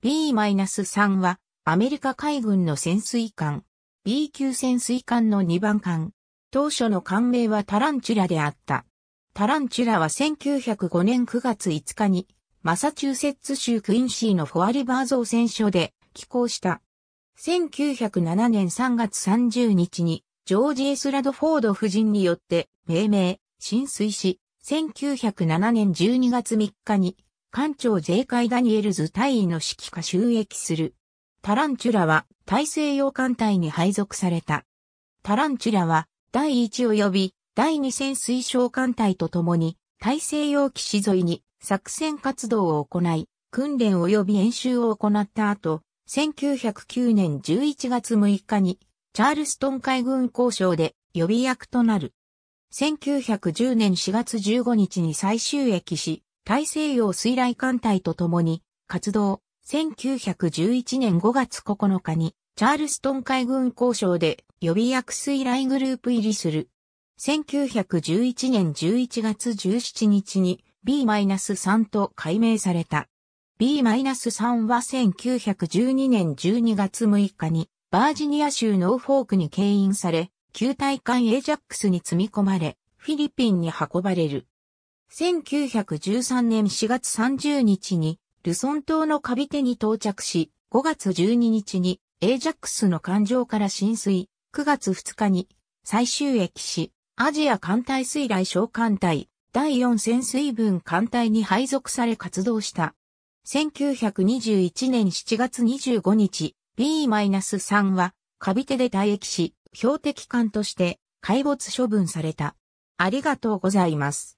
B-3 はアメリカ海軍の潜水艦 B 級潜水艦の2番艦。当初の艦名はタランチュラであった。タランチュラは1905年9月5日にマサチューセッツ州クインシーのフォアリバー造船所で寄港した。1907年3月30日にジョージ・エスラドフォード夫人によって命名、浸水し、1907年12月3日に艦長税会ダニエルズ大尉の指揮下収益する。タランチュラは大西洋艦隊に配属された。タランチュラは第1及び第2戦水晶艦隊と共に大西洋岸沿いに作戦活動を行い、訓練及び演習を行った後、1909年11月6日にチャールストン海軍交渉で予備役となる。1910年4月15日に再収益し、大西洋水雷艦隊と共に活動、1911年5月9日にチャールストン海軍交渉で予備役水雷グループ入りする。1911年11月17日に B-3 と改名された。B-3 は1912年12月6日にバージニア州ノーフォークに牽引され、旧隊艦 A ジャックスに積み込まれ、フィリピンに運ばれる。1913年4月30日に、ルソン島のカビテに到着し、5月12日に、エージャックスの艦上から浸水、9月2日に、最終駅し、アジア艦隊水雷小艦隊、第4潜水軍艦隊に配属され活動した。1921年7月25日、B-3 は、カビテで退役し、標的艦として、海没処分された。ありがとうございます。